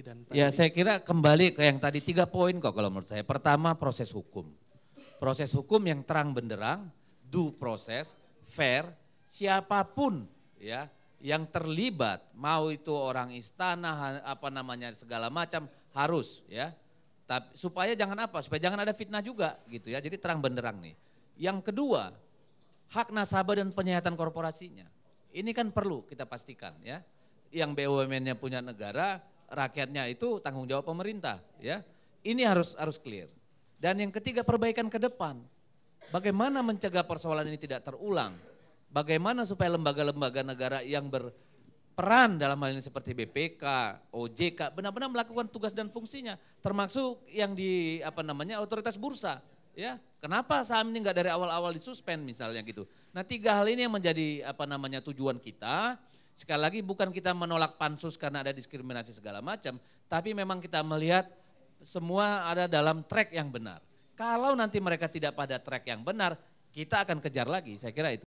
dan Pak Ya saya kira kembali ke yang tadi tiga poin kok kalau menurut saya. Pertama proses hukum. Proses hukum yang terang benderang, due proses, fair, siapapun ya yang terlibat, mau itu orang istana apa namanya segala macam harus ya. Tapi supaya jangan apa? Supaya jangan ada fitnah juga gitu ya. Jadi terang benderang nih. Yang kedua, hak nasabah dan penyehatan korporasinya. Ini kan perlu kita pastikan ya. Yang BUMN-nya punya negara, rakyatnya itu tanggung jawab pemerintah, ya. Ini harus harus clear. Dan yang ketiga perbaikan ke depan. Bagaimana mencegah persoalan ini tidak terulang? Bagaimana supaya lembaga-lembaga negara yang berperan dalam hal ini seperti BPK, OJK benar-benar melakukan tugas dan fungsinya, termasuk yang di apa namanya otoritas bursa, ya. Kenapa saham ini enggak dari awal-awal disuspend misalnya gitu. Nah, tiga hal ini yang menjadi apa namanya tujuan kita Sekali lagi bukan kita menolak pansus karena ada diskriminasi segala macam, tapi memang kita melihat semua ada dalam track yang benar. Kalau nanti mereka tidak pada track yang benar, kita akan kejar lagi, saya kira itu.